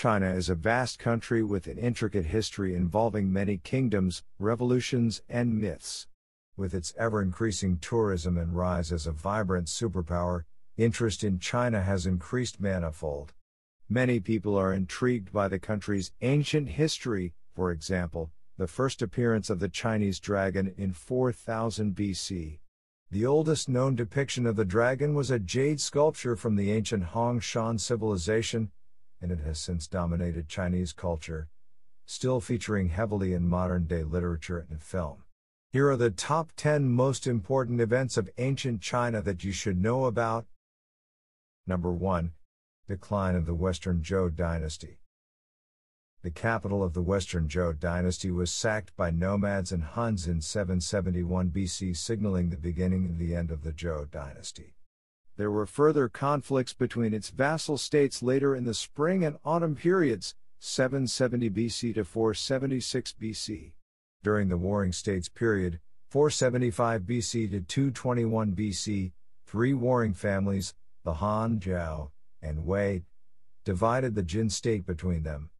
China is a vast country with an intricate history involving many kingdoms, revolutions, and myths. With its ever increasing tourism and rise as a vibrant superpower, interest in China has increased manifold. Many people are intrigued by the country's ancient history, for example, the first appearance of the Chinese dragon in 4000 BC. The oldest known depiction of the dragon was a jade sculpture from the ancient Hongshan civilization, and it has since dominated Chinese culture, still featuring heavily in modern day literature and film. Here are the top 10 most important events of ancient China that you should know about. Number 1 Decline of the Western Zhou Dynasty. The capital of the Western Zhou dynasty was sacked by nomads and Huns in 771 BC, signaling the beginning and the end of the Zhou dynasty. There were further conflicts between its vassal states later in the spring and autumn periods, 770 BC to 476 BC. During the Warring States period, 475 BC to 221 BC, three warring families, the Han, Zhao, and Wei, divided the Jin state between them.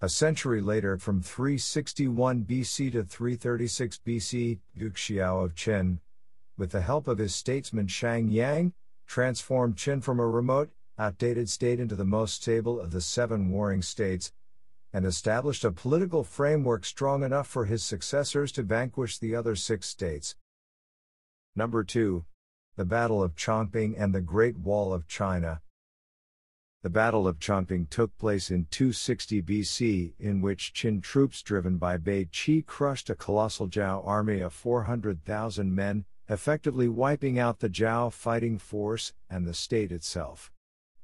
A century later, from 361 BC to 336 BC, Duke Xiao of Qin, with the help of his statesman Shang Yang, transformed Chin from a remote, outdated state into the most stable of the seven warring states, and established a political framework strong enough for his successors to vanquish the other six states. Number 2. The Battle of Chongping and the Great Wall of China. The Battle of Chongping took place in 260 BC, in which Qin troops driven by Bei Qi crushed a colossal Zhao army of 400,000 men, effectively wiping out the Zhao fighting force and the state itself.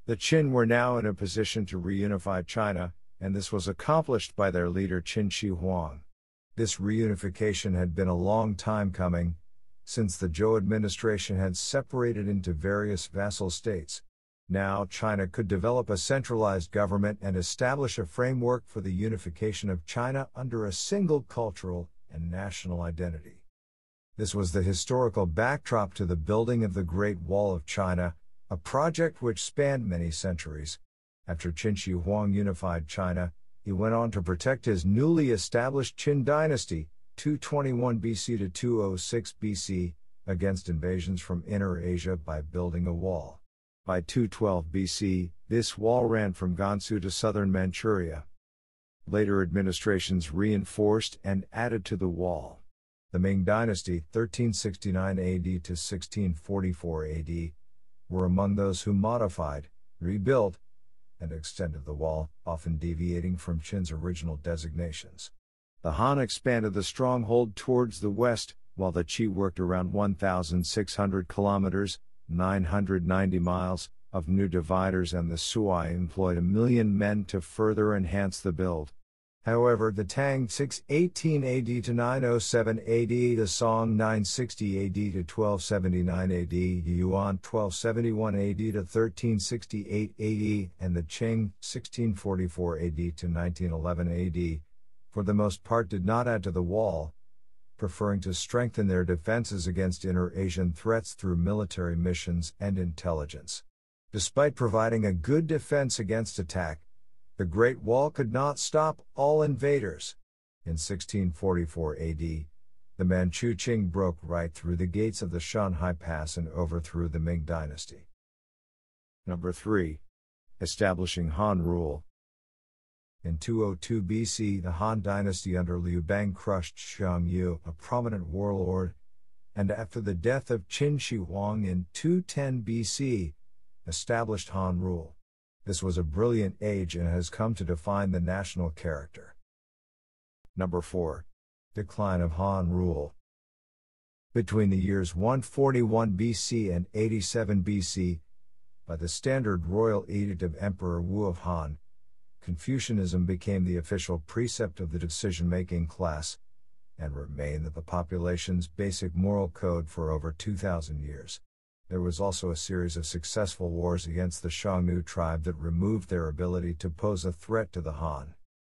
The Qin were now in a position to reunify China, and this was accomplished by their leader Qin Shi Huang. This reunification had been a long time coming, since the Zhou administration had separated into various vassal states. Now, China could develop a centralized government and establish a framework for the unification of China under a single cultural and national identity. This was the historical backdrop to the building of the Great Wall of China, a project which spanned many centuries. After Qin Shi Huang unified China, he went on to protect his newly established Qin dynasty, 221 BC to 206 BC, against invasions from Inner Asia by building a wall. By 212 BC, this wall ran from Gansu to southern Manchuria. Later administrations reinforced and added to the wall the Ming Dynasty 1369 AD to 1644 AD, were among those who modified, rebuilt, and extended the wall, often deviating from Qin's original designations. The Han expanded the stronghold towards the west, while the Qi worked around 1,600 kilometers 990 miles, of new dividers and the Suai employed a million men to further enhance the build. However, the Tang 618 AD to 907 AD, the Song 960 AD to 1279 AD, the Yuan 1271 AD to 1368 AD, and the Qing 1644 AD to 1911 AD, for the most part did not add to the wall, preferring to strengthen their defenses against inner Asian threats through military missions and intelligence. Despite providing a good defense against attack, the Great Wall could not stop all invaders. In 1644 AD, the Manchu Qing broke right through the gates of the Shanghai Pass and overthrew the Ming dynasty. Number 3. Establishing Han rule. In 202 BC, the Han dynasty under Liu Bang crushed Xiang Yu, a prominent warlord, and after the death of Qin Shi Huang in 210 BC, established Han rule this was a brilliant age and has come to define the national character. Number 4. Decline of Han rule. Between the years 141 BC and 87 BC, by the standard royal edict of Emperor Wu of Han, Confucianism became the official precept of the decision making class, and remained the population's basic moral code for over 2,000 years there was also a series of successful wars against the Xiongnu tribe that removed their ability to pose a threat to the Han.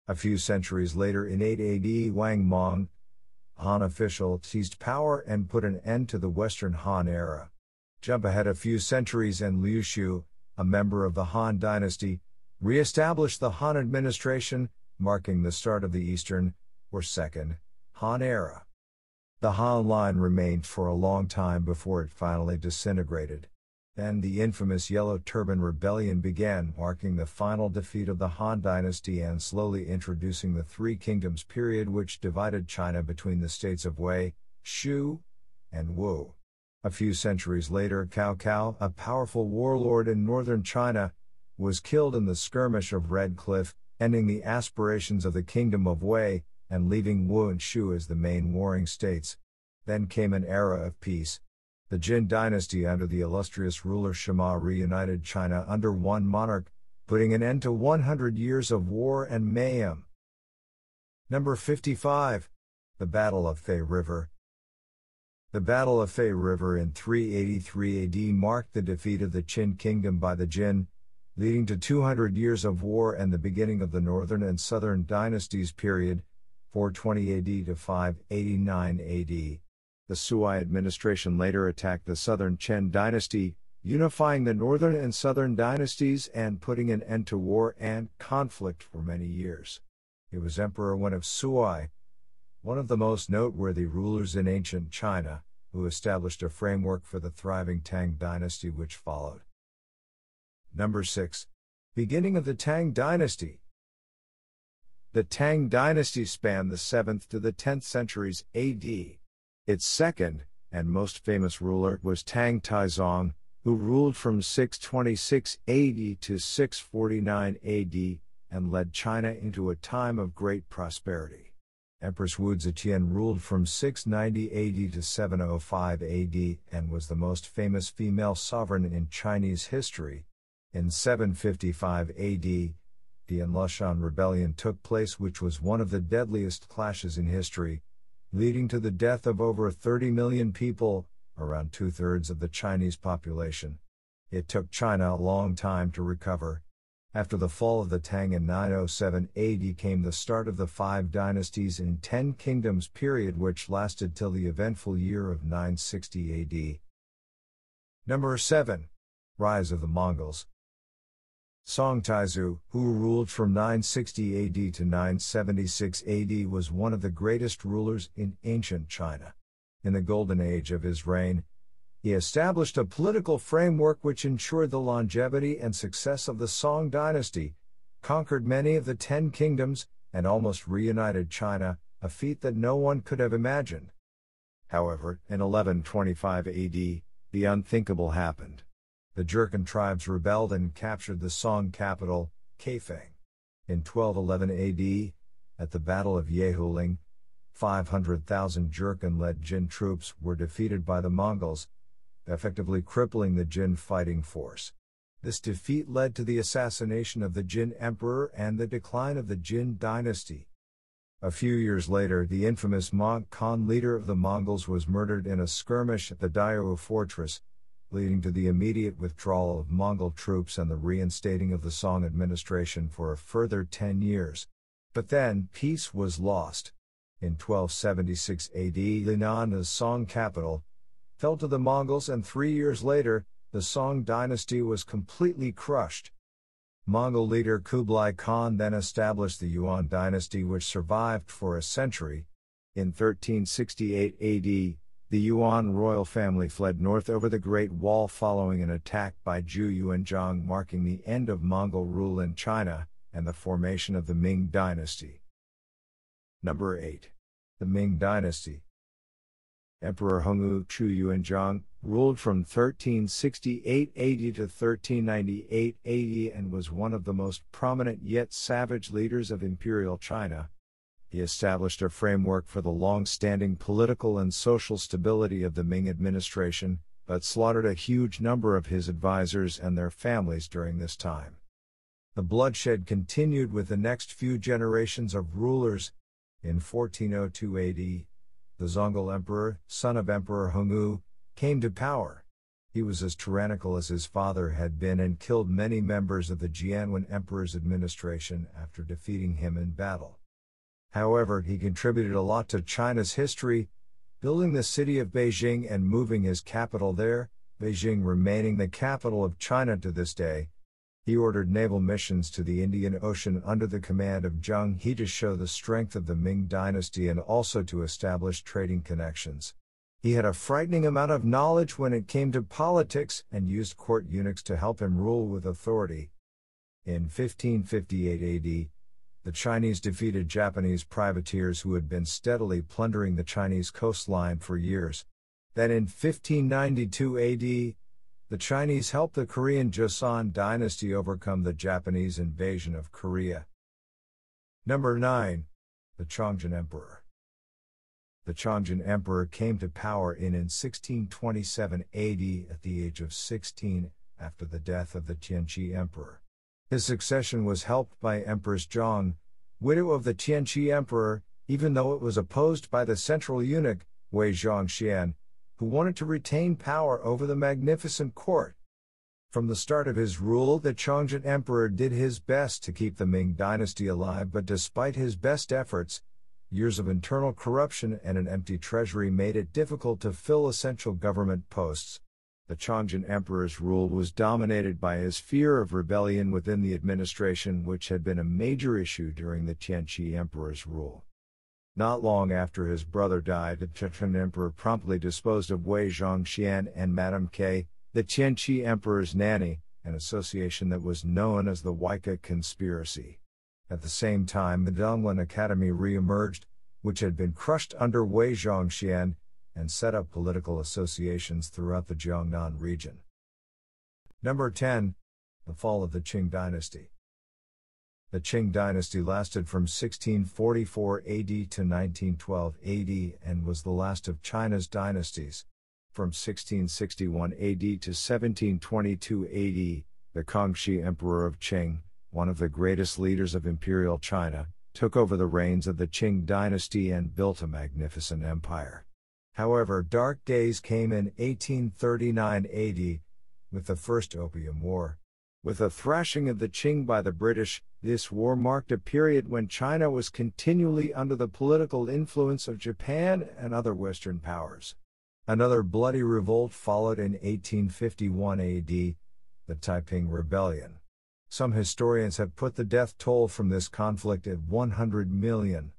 A few centuries later in 8 AD Wang Mong, Han official seized power and put an end to the Western Han era. Jump ahead a few centuries and Liu Xu, a member of the Han dynasty, re-established the Han administration, marking the start of the Eastern, or Second, Han era. The Han line remained for a long time before it finally disintegrated. Then the infamous Yellow Turban Rebellion began, marking the final defeat of the Han dynasty and slowly introducing the Three Kingdoms period, which divided China between the states of Wei, Shu, and Wu. A few centuries later, Cao Cao, a powerful warlord in northern China, was killed in the skirmish of Red Cliff, ending the aspirations of the Kingdom of Wei, and leaving Wu and Shu as the main warring states. Then came an era of peace. The Jin dynasty under the illustrious ruler Shima, reunited China under one monarch, putting an end to 100 years of war and mayhem. Number 55. The Battle of Fei River. The Battle of Fei River in 383 AD marked the defeat of the Qin kingdom by the Jin, leading to 200 years of war and the beginning of the northern and southern dynasties period, 420 AD to 589 AD. The Sui administration later attacked the southern Chen dynasty, unifying the northern and southern dynasties and putting an end to war and conflict for many years. He was Emperor Wen of Sui, one of the most noteworthy rulers in ancient China, who established a framework for the thriving Tang dynasty which followed. Number 6. Beginning of the Tang dynasty. The Tang dynasty spanned the 7th to the 10th centuries AD. Its second and most famous ruler was Tang Taizong, who ruled from 626 AD to 649 AD and led China into a time of great prosperity. Empress Wu Zetian ruled from 690 AD to 705 AD and was the most famous female sovereign in Chinese history. In 755 AD, the Anlashan rebellion took place, which was one of the deadliest clashes in history, leading to the death of over 30 million people, around two thirds of the Chinese population. It took China a long time to recover. After the fall of the Tang in 907 AD came the start of the Five Dynasties and Ten Kingdoms period, which lasted till the eventful year of 960 AD. Number 7. Rise of the Mongols. Song Taizu, who ruled from 960 AD to 976 AD, was one of the greatest rulers in ancient China. In the golden age of his reign, he established a political framework which ensured the longevity and success of the Song dynasty, conquered many of the Ten Kingdoms, and almost reunited China, a feat that no one could have imagined. However, in 1125 AD, the unthinkable happened the Jurchen tribes rebelled and captured the Song capital, Kaifeng. In 1211 AD, at the Battle of Yehuling, 500,000 Jurchen led Jin troops were defeated by the Mongols, effectively crippling the Jin fighting force. This defeat led to the assassination of the Jin emperor and the decline of the Jin dynasty. A few years later, the infamous Mong Khan leader of the Mongols was murdered in a skirmish at the Diao fortress, leading to the immediate withdrawal of Mongol troops and the reinstating of the Song administration for a further 10 years. But then, peace was lost. In 1276 AD, Linan, the Song capital, fell to the Mongols, and three years later, the Song dynasty was completely crushed. Mongol leader Kublai Khan then established the Yuan dynasty, which survived for a century. In 1368 AD, the Yuan royal family fled north over the Great Wall following an attack by Zhu Yuanzhang, marking the end of Mongol rule in China and the formation of the Ming dynasty. Number 8. The Ming dynasty. Emperor Hongwu Chu Yuanzhang ruled from 1368 AD to 1398 AD and was one of the most prominent yet savage leaders of imperial China he established a framework for the long standing political and social stability of the Ming administration, but slaughtered a huge number of his advisers and their families during this time. The bloodshed continued with the next few generations of rulers. In 1402 AD, the Zongul Emperor, son of Emperor Hongwu, came to power. He was as tyrannical as his father had been and killed many members of the Jianwen Emperor's administration after defeating him in battle. However, he contributed a lot to China's history, building the city of Beijing and moving his capital there, Beijing remaining the capital of China to this day. He ordered naval missions to the Indian Ocean under the command of Zheng He to show the strength of the Ming dynasty and also to establish trading connections. He had a frightening amount of knowledge when it came to politics and used court eunuchs to help him rule with authority. In 1558 AD, the Chinese defeated Japanese privateers who had been steadily plundering the Chinese coastline for years. Then in 1592 AD, the Chinese helped the Korean Joseon dynasty overcome the Japanese invasion of Korea. Number 9. The Chongjin Emperor. The Chongjin Emperor came to power in, in 1627 AD at the age of 16, after the death of the Tianqi Emperor. His succession was helped by Empress Zhang, widow of the Tianqi Emperor, even though it was opposed by the central eunuch, Wei Zhongxian, who wanted to retain power over the magnificent court. From the start of his rule, the Chongzhen Emperor did his best to keep the Ming dynasty alive, but despite his best efforts, years of internal corruption and an empty treasury made it difficult to fill essential government posts, the Chongjin emperor's rule was dominated by his fear of rebellion within the administration, which had been a major issue during the Tianqi emperor's rule. Not long after his brother died, the Chechen emperor promptly disposed of Wei Zhongxian and Madame K, the Tianqi emperor's nanny, an association that was known as the Waika conspiracy. At the same time, the Donglin Academy re-emerged, which had been crushed under Wei Zhongxian, and set up political associations throughout the Jiangnan region. Number 10. The fall of the Qing dynasty. The Qing dynasty lasted from 1644 AD to 1912 AD and was the last of China's dynasties. From 1661 AD to 1722 AD, the Kangxi Emperor of Qing, one of the greatest leaders of imperial China, took over the reins of the Qing dynasty and built a magnificent empire. However, dark days came in 1839 AD with the First Opium War. With a thrashing of the Qing by the British, this war marked a period when China was continually under the political influence of Japan and other Western powers. Another bloody revolt followed in 1851 AD, the Taiping Rebellion. Some historians have put the death toll from this conflict at 100 million.